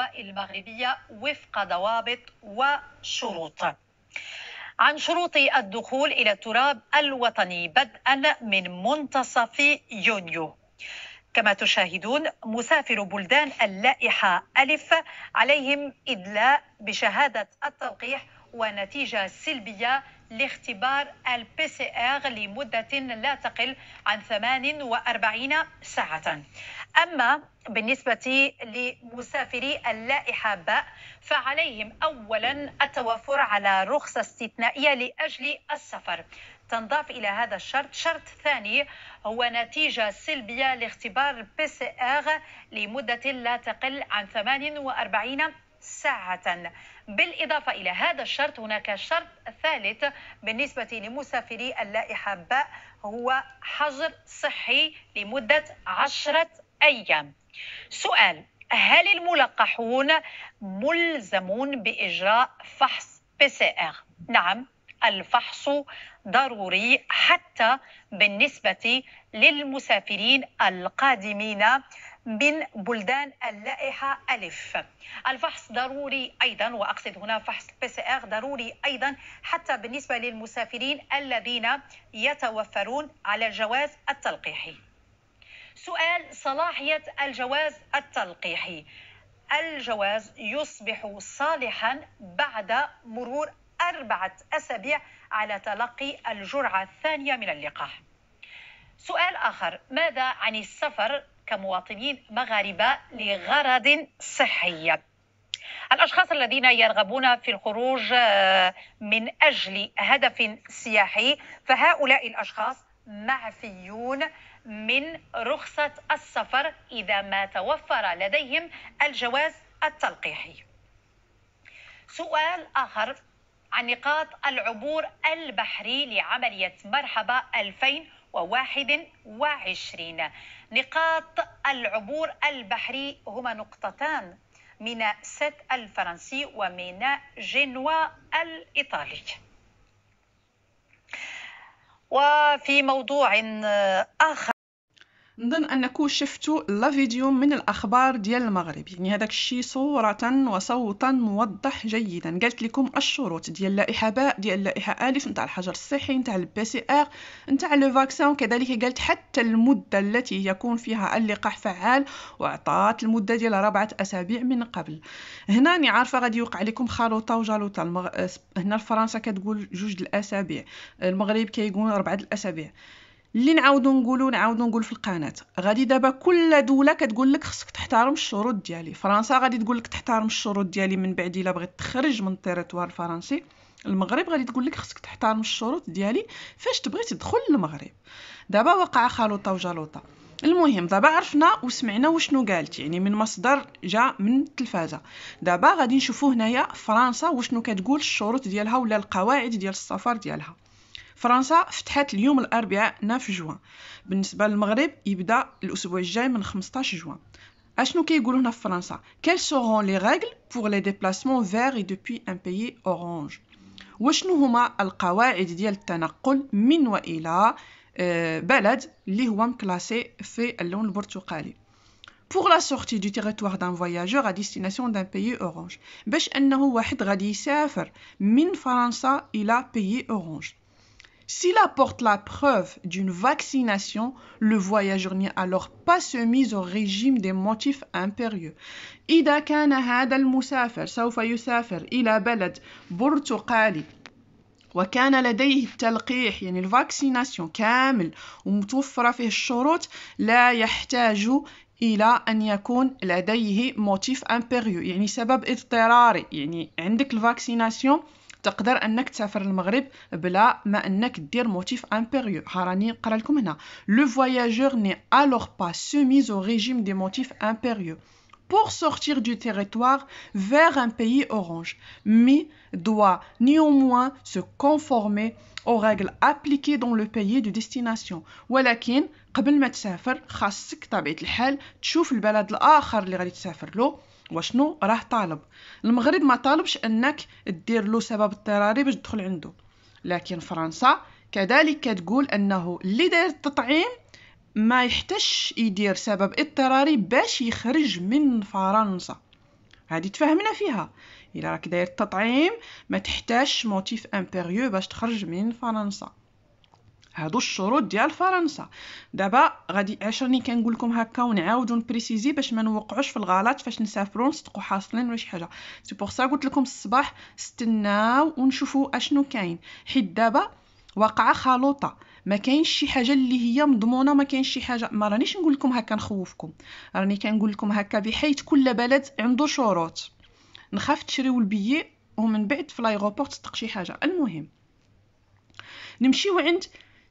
الاجواء المغربية وفق ضوابط وشروط عن شروط الدخول إلى التراب الوطني بدءا من منتصف يونيو كما تشاهدون مسافر بلدان اللائحة ألف عليهم إدلاء بشهادة التلقيح ونتيجة سلبية لاختبار البي سي ار لمدة لا تقل عن 48 ساعة أما بالنسبة لمسافري اللائحة باء فعليهم أولا التوافر على رخصة استثنائية لأجل السفر تنضاف إلى هذا الشرط شرط ثاني هو نتيجة سلبية لاختبار بي سي ار لمدة لا تقل عن 48 ساعة بالإضافة إلى هذا الشرط هناك شرط ثالث بالنسبة لمسافري اللائحة باء هو حجر صحي لمدة عشرة أيام سؤال هل الملقحون ملزمون بإجراء فحص بي سي آر؟ نعم الفحص ضروري حتى بالنسبة للمسافرين القادمين من بلدان اللائحة ألف الفحص ضروري أيضا وأقصد هنا فحص بي سي آر ضروري أيضا حتى بالنسبة للمسافرين الذين يتوفرون على الجواز التلقيحي سؤال صلاحية الجواز التلقيحي الجواز يصبح صالحا بعد مرور أربعة أسابيع على تلقي الجرعة الثانية من اللقاح سؤال آخر ماذا عن السفر كمواطنين مغاربة لغرض صحي الأشخاص الذين يرغبون في الخروج آه، من أجل هدف سياحي فهؤلاء الأشخاص معفيون من رخصة السفر إذا ما توفر لديهم الجواز التلقيحي سؤال آخر عن نقاط العبور البحري لعملية مرحبا 2000 وواحد وعشرين نقاط العبور البحري هما نقطتان ميناء سيت الفرنسي وميناء جنوا الإيطالي وفي موضوع آخر نظن انكم شفتوا لا فيديو من الاخبار ديال المغرب يعني هذاك الشيء صوره وصوتا موضح جيدا قالت لكم الشروط ديال لائحه باء ديال لائحه الف نتاع الحجر الصحي نتاع البي سي ار نتاع لو فاكسان كذلك قالت حتى المده التي يكون فيها اللقاح فعال وعطات المده ديال اربعه اسابيع من قبل هنا راني عارفه غادي يوقع لكم خلوطه وجلوطه المغ... هنا فرنسا كتقول جوج الاسابيع المغرب كيقول كي اربعه الاسابيع اللي نعاودو نقولو نعاودو نقول في القناه غادي دابا كل دوله كتقول لك خصك تحترم الشروط ديالي فرنسا غادي تقول لك تحترم الشروط ديالي من بعد الا بغيت تخرج من التيريتوار الفرنسي المغرب غادي تقول لك خصك تحترم الشروط ديالي فاش تبغي تدخل للمغرب دابا وقع خلوطه وجلوطه المهم دابا عرفنا وسمعنا وشنو قالت يعني من مصدر جا من التلفازه دابا غادي نشوفو هنايا فرنسا وشنو كتقول الشروط ديالها ولا القواعد ديال السفر ديالها فرنسا فتحت اليوم الاربعاء 9 جوان بالنسبه للمغرب يبدا الاسبوع الجاي من 15 جوان اشنو كيقولوا هنا في فرنسا كيل سورون لي ريغل بوغ لي ديبلاسمون فير اي دوبوي ان بيي اورانج وشنو هما القواعد ديال التنقل من والى آه، بلد اللي هو مكلاسي في اللون البرتقالي pour la sortie du territoire d'un voyageur à destination d'un pays orange باش انه واحد غادي يسافر من فرنسا الى pays orange S'il apporte la preuve d'une vaccination, le voyageur n'est alors pas soumis au régime des motifs impérieux. إذا كان هذا المسافر سوف يسافر إلى بلد برتقالي وكان لديه التلقيح يعني الفاكسيناسيون كامل ومتوفرة فيه الشروط لا يحتاج الى ان يكون لديه موتيف امبيريو يعني سبب اضطراري يعني عندك الفاكسيناسيون Le voyageur n'est alors pas soumis au régime des motifs impérieux pour sortir du territoire vers un pays orange, mais doit néanmoins se conformer aux règles appliquées dans le pays de destination. Mais avant de وشنو راه طالب المغرب ما طالبش انك دير له سبب اضطراري باش تدخل عنده لكن فرنسا كذلك كتقول انه اللي داير التطعيم ما يحتاجش يدير سبب اضطراري باش يخرج من فرنسا هادي تفاهمنا فيها الا راك داير التطعيم ما تحتاجش موتيف امبيريو باش تخرج من فرنسا هادو الشروط ديال فرنسا دابا غادي عشرني كنقول لكم هكا ونعاودو نبريسيزي باش ما نوقعوش في الغلط فاش نسافروا نصدقوا حاصلين ولا شي حاجه سي بور سا قلت لكم الصباح استناو ونشوفوا اشنو كاين حيت دابا واقعه خلوطه ما كاينش شي حاجه اللي هي مضمونه ما كاينش شي حاجه ما رانيش نقول لكم هكا نخوفكم راني كنقول لكم هكا بحيث كل بلد عنده شروط نخاف تشريو البيي ومن بعد في لايغوبور تصدق شي حاجه المهم نمشيو عند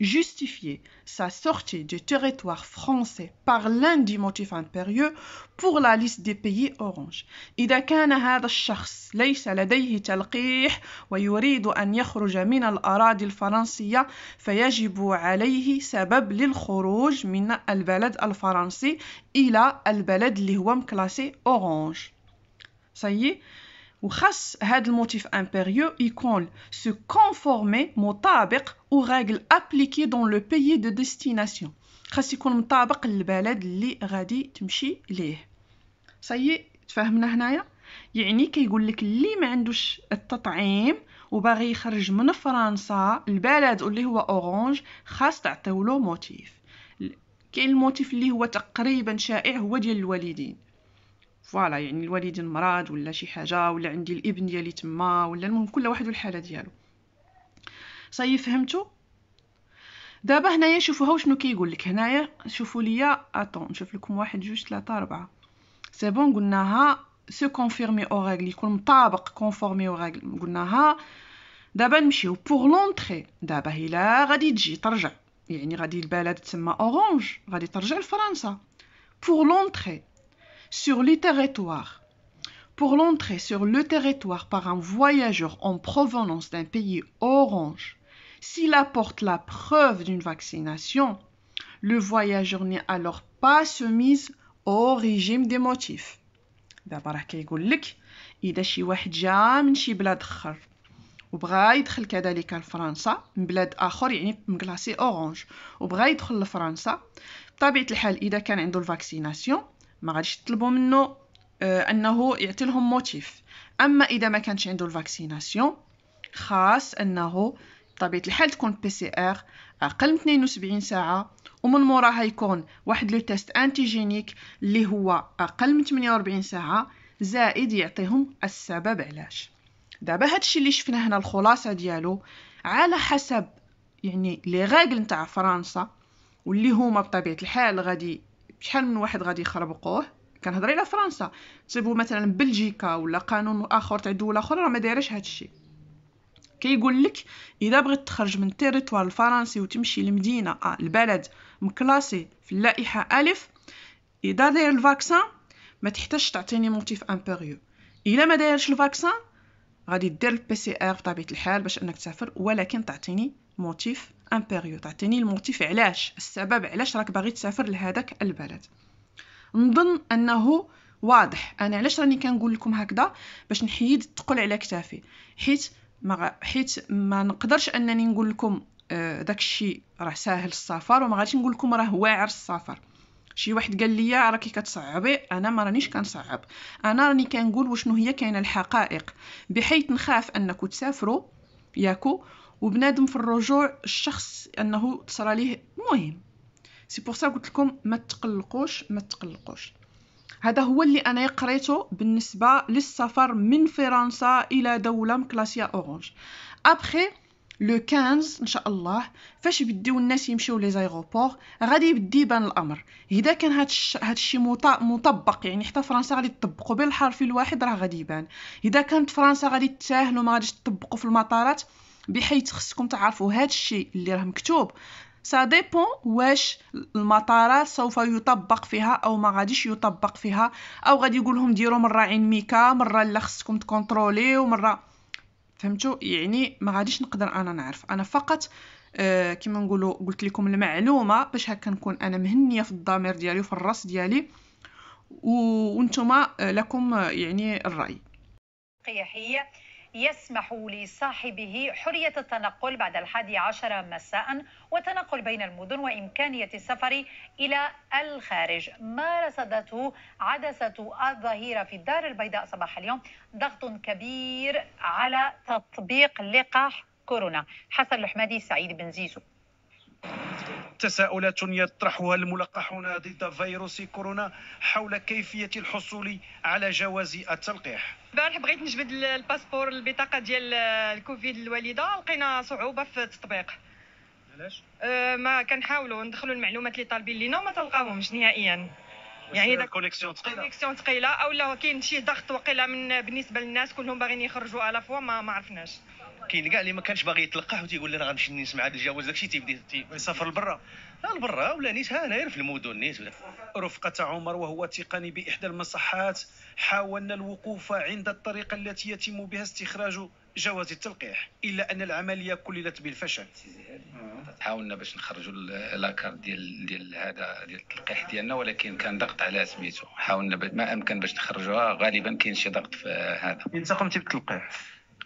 justifier sa sortie du territoire français par des motifs impérieux pour la liste des pays orange إذا كان هذا الشخص ليس لديه تلقيح ويريد أن يخرج من الأراضي الفرنسية فيجب عليه سبب للخروج من البلد الفرنسي إلى البلد اللي هو مكلاسي أورانج صحيح وخاص هذا الموتيف امبيريو يكون سو كونفورمي مطابق او ريغل ابليكي دون لو بيي دو ديستيناسيون خاص يكون مطابق للبلد اللي غادي تمشي ليه صايي تفاهمنا هنايا يعني كيقول لك اللي ما عندوش التطعيم وباغي يخرج من فرنسا البلد اللي هو اورانج خاص تعطيولو موتيف كاين الموتيف اللي هو تقريبا شائع هو ديال الوالدين فوالا يعني الوالدين مرض ولا شي حاجه ولا عندي الابن ديالي تما ولا المهم كل واحد والحاله ديالو صاي فهمتو دابا هنايا شوفوا هاو شنو كيقول لك هنايا شوفوا ليا اطون نشوف لكم واحد جوج ثلاثه اربعه سي بون قلناها سو كونفيرمي او ريغل يكون مطابق كونفورمي او ريغل قلناها دابا نمشيو بوغ لونطري دابا الا غادي تجي ترجع يعني غادي البلد تسمى اورانج غادي ترجع لفرنسا بوغ لونطري sur le territoire, Pour l'entrée sur le territoire par un voyageur en provenance d'un pays orange, s'il apporte la preuve d'une vaccination, le voyageur n'est alors pas soumis au régime des motifs. دابا راه كيقول لك اذا a واحد جا من شي بلاد اخر وبغى يدخل كذلك لفرنسا من بلاد اخر يعني مكلاسي اورانج وبغى يدخل لفرنسا بطبيعه الحال اذا كان عنده الفاكسيناسيون ما غاديش تطلبوا منه آه، انه يعطي لهم موتيف اما اذا ما كانش عنده الفاكسيناسيون خاص انه بطبيعه الحال تكون بي سي ار اقل من 72 ساعه ومن موراها يكون واحد لو تيست انتيجينيك اللي هو اقل من 48 ساعه زائد يعطيهم السبب علاش دابا هادشي اللي شفنا هنا الخلاصه ديالو على حسب يعني لي غاغل نتاع فرنسا واللي هما بطبيعه الحال غادي شحال من واحد غادي يخربقوه كنهضر على فرنسا تسيبو مثلا بلجيكا ولا قانون اخر تاع دوله اخرى راه ما دايرش الشيء كيقول لك اذا بغيت تخرج من التريتوار الفرنسي وتمشي لمدينه آه البلد مكلاسي في اللائحه الف اذا داير الفاكسان ما تحتاجش تعطيني موتيف امبيريو الا ما دايرش الفاكسان غادي دير البي سي ار بطبيعه الحال باش انك تسافر ولكن تعطيني موتيف امبيريو تعطيني الموتيف علاش السبب علاش راك باغي تسافر لهذاك البلد نظن انه واضح انا علاش راني كنقول لكم هكذا باش نحيد الثقل على كتافي حيت ما حيت ما نقدرش انني نقول لكم آه، داك الشيء راه ساهل السفر وما غاديش نقول لكم راه واعر السفر شي واحد قال لي راكي كتصعبي انا ما رانيش كنصعب انا راني كنقول وشنو هي كاينه الحقائق بحيث نخاف انكم تسافروا ياكو وبنادم في الرجوع الشخص انه تصرى ليه مهم سي بور سا قلت لكم ما تقلقوش ما تقلقوش هذا هو اللي انا قريته بالنسبه للسفر من فرنسا الى دوله كلاسيا اورانج ابخي لو 15 ان شاء الله فاش بديو الناس يمشيو لي زايغوبور غادي يبدي يبان الامر اذا كان هاد الشيء مطبق يعني حتى فرنسا غادي تطبقوا بالحرف الواحد راه غادي يبان اذا كانت فرنسا غادي تساهلوا ما غاديش تطبقوا في المطارات بحيث خصكم تعرفوا هذا الشيء اللي راه مكتوب سا ديبون واش المطارات سوف يطبق فيها او ما غاديش يطبق فيها او غادي يقول لهم ديروا مره عين ميكا مره لا خصكم تكونترولي ومره فهمتوا يعني ما غاديش نقدر انا نعرف انا فقط آه كما نقولوا قلت لكم المعلومه باش هكا نكون انا مهنيه في الضمير ديالي وفي الراس ديالي وانتم آه، لكم آه، يعني الراي قيحيه يسمح لصاحبه حرية التنقل بعد الحادي عشر مساء والتنقل بين المدن وإمكانية السفر إلى الخارج ما رصدته عدسة الظهيرة في الدار البيضاء صباح اليوم ضغط كبير على تطبيق لقاح كورونا حسن الحمادي سعيد بن زيزو تساؤلات يطرحها الملقحون ضد فيروس كورونا حول كيفية الحصول على جواز التلقيح البارح بغيت نجبد الباسبور البطاقة ديال الكوفيد الوالدة لقينا صعوبة في التطبيق علاش؟ أه ما كنحاولوا ندخلوا المعلومات اللي طالبين لينا وما تلقاهمش نهائيا يعني داك كونيكسيون ثقيله كونيكسيون ثقيله لا كاين شي ضغط وقيله من بالنسبه للناس كلهم باغيين يخرجوا الافوا ما ما عرفناش كاين كاع اللي ما كانش باغي يتلقح وتيقول لي راه غنمشي نسمع هذا الجواز داكشي تيبدا يسافر لبرا لبرا ولا نيت ها انا غير في المدن نيت رفقة عمر وهو تقني بإحدى المصحات حاولنا الوقوف عند الطريقة التي يتم بها استخراج جواز التلقيح إلا أن العملية كللت بالفشل حاولنا باش نخرجوا لاكارت ديال ديال هذا ديال التلقيح ديالنا ولكن كان ضغط على سميتو حاولنا ما امكن باش نخرجوها غالبا كاين شي ضغط في هذا قمتي بالتلقيح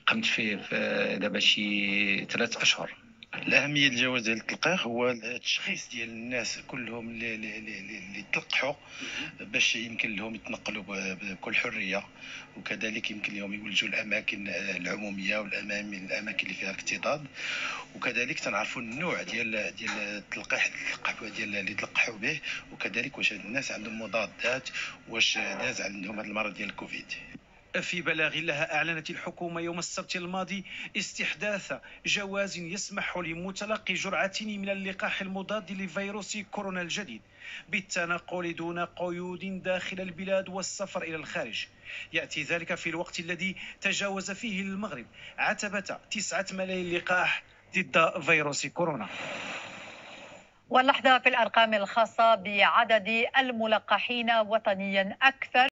قمت فيه في دابا شي ثلاث اشهر الاهميه الجواز ديال التلقيح هو التشخيص ديال الناس كلهم اللي اللي تلقحوا باش يمكن لهم يتنقلوا بكل حريه وكذلك يمكن لهم يولجوا الاماكن العموميه والاماكن الاماكن اللي فيها الاكتضاد وكذلك تنعرفوا النوع ديال ديال التلقيح ديال اللي تلقحوا به وكذلك واش الناس عندهم مضادات واش ناس عندهم هذا المرض ديال الكوفيد في بلاغ لها أعلنت الحكومة يوم السبت الماضي استحداث جواز يسمح لمتلقي جرعتين من اللقاح المضاد لفيروس كورونا الجديد بالتنقل دون قيود داخل البلاد والسفر إلى الخارج يأتي ذلك في الوقت الذي تجاوز فيه المغرب عتبة تسعة ملايين لقاح ضد فيروس كورونا واللحظة في الأرقام الخاصة بعدد الملقحين وطنيا أكثر